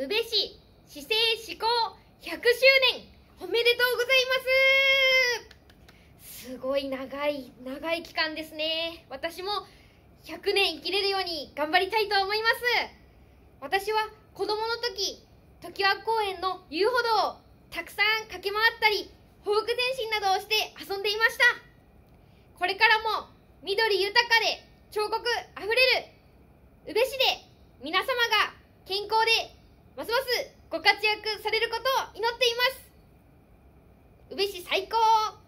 宇部市市政志向100周年おめでとうございますすごい長い長い期間ですね私も100年生きれるように頑張りたいと思います私は子供の時常盤公園の遊歩道をたくさん駆け回ったりほふ前進などをして遊んでいましたこれからも緑豊かで彫刻あふれる宇部市で皆様が健康でご活躍されることを祈っています宇部市最高